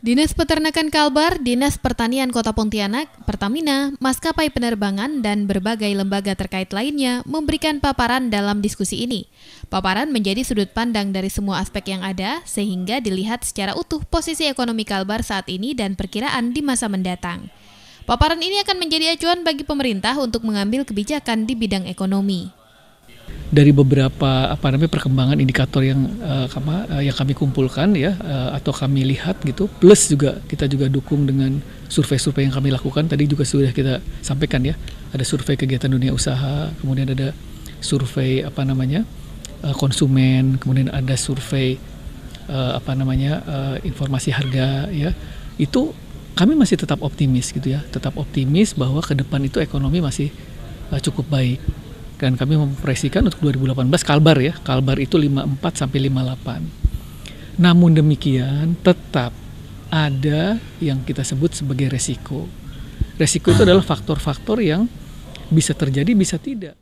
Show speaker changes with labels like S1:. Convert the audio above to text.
S1: Dinas Peternakan Kalbar, Dinas Pertanian Kota Pontianak, Pertamina, maskapai penerbangan, dan berbagai lembaga terkait lainnya memberikan paparan dalam diskusi ini. Paparan menjadi sudut pandang dari semua aspek yang ada, sehingga dilihat secara utuh posisi ekonomi Kalbar saat ini dan perkiraan di masa mendatang. Paparan ini akan menjadi acuan bagi pemerintah untuk mengambil kebijakan di bidang ekonomi
S2: dari beberapa apa namanya perkembangan indikator yang uh, eh, kami, uh, eh, yang kami kumpulkan ya uh, atau kami lihat gitu plus juga kita juga dukung dengan survei-survei yang kami lakukan tadi juga sudah kita sampaikan ya ada survei kegiatan dunia usaha kemudian ada survei apa namanya uh, konsumen kemudian ada survei uh, apa namanya uh, informasi harga ya itu kami masih tetap optimis gitu ya tetap optimis bahwa ke depan itu ekonomi masih uh, cukup baik dan kami mempresikan untuk 2018 Kalbar ya, Kalbar itu 54 sampai 58. Namun demikian tetap ada yang kita sebut sebagai resiko. Resiko itu adalah faktor-faktor yang bisa terjadi bisa tidak.